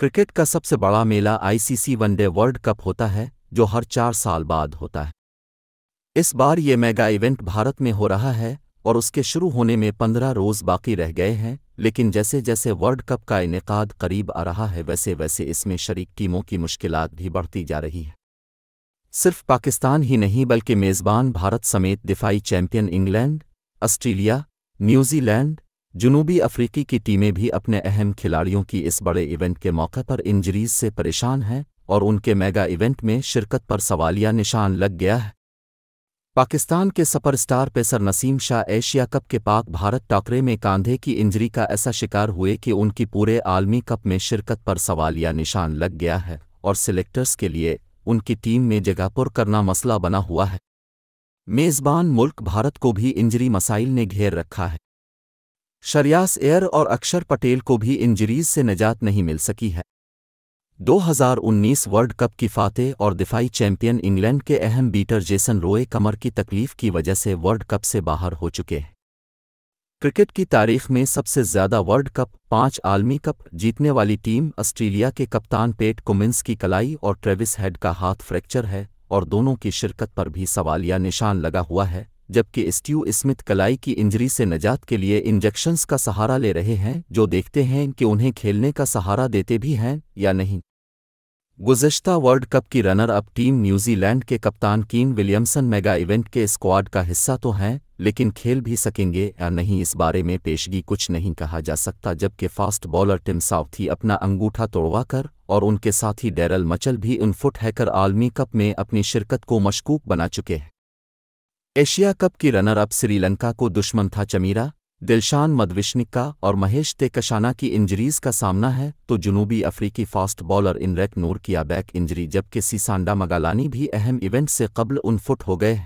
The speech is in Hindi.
क्रिकेट का सबसे बड़ा मेला आईसीसी वनडे वर्ल्ड कप होता है जो हर चार साल बाद होता है इस बार ये मेगा इवेंट भारत में हो रहा है और उसके शुरू होने में पंद्रह रोज बाकी रह गए हैं लेकिन जैसे जैसे वर्ल्ड कप का इनका करीब आ रहा है वैसे वैसे इसमें शरीक टीमों की मुश्किल भी बढ़ती जा रही है सिर्फ पाकिस्तान ही नहीं बल्कि मेज़बान भारत समेत दिफाई चैंपियन इंग्लैंड ऑस्ट्रेलिया न्यूजीलैंड जुनूबी अफ्रीकी की टीमें भी अपने अहम खिलाड़ियों की इस बड़े इवेंट के मौके पर इंजरीज से परेशान हैं और उनके मेगा इवेंट में शिरकत पर सवालिया निशान लग गया है पाकिस्तान के super star pacer Naseem Shah Asia cup के पाक भारत टाकरे में कांधे की इंजरी का ऐसा शिकार हुए कि उनकी पूरे आलमी कप में शिरकत पर सवालिया निशान लग गया है और सिलेक्टर्स के लिए उनकी टीम में जगहपुर करना मसला बना हुआ है मेज़बान मुल्क भारत को भी इंजरी मसाइल ने घेर रखा है शरियास एयर और अक्षर पटेल को भी इंजरीज से निजात नहीं मिल सकी है 2019 वर्ल्ड कप की फातेह और दिफाई चैंपियन इंग्लैंड के अहम बीटर जेसन रोए कमर की तकलीफ की वजह से वर्ल्ड कप से बाहर हो चुके हैं क्रिकेट की तारीख में सबसे ज्यादा वर्ल्ड कप पांच आलमी कप जीतने वाली टीम ऑस्ट्रेलिया के कप्तान पेट कुमिंस की कलाई और ट्रेविस हेड का हाथ फ्रैक्चर है और दोनों की शिरकत पर भी सवालिया निशान लगा हुआ है जबकि स्टीव स्मिथ कलाई की इंजरी से निजात के लिए इंजेक्शंस का सहारा ले रहे हैं जो देखते हैं कि उन्हें खेलने का सहारा देते भी हैं या नहीं गुजशत वर्ल्ड कप की रनर अप टीम न्यूजीलैंड के कप्तान कीन विलियमसन मेगा इवेंट के स्क्वाड का हिस्सा तो हैं लेकिन खेल भी सकेंगे या नहीं इस बारे में पेशगी कुछ नहीं कहा जा सकता जबकि फास्ट बॉलर टिम साउथी अपना अंगूठा तोड़वाकर और उनके साथी डेरल मचल भी उन फुट हैकर आलमी कप में अपनी शिरकत को मशकूक बना चुके हैं एशिया कप की रनर अप श्रीलंका को दुश्मन था चमीरा दिलशान मदविश्निका और महेश तेकशाना की इंजरीज का सामना है तो जुनूबी अफ्रीकी फास्ट बॉलर इनरेक नूर किया बैक इंजरी जबकि सीसांडा मगालानी भी अहम इवेंट से कबल उनफुट हो गए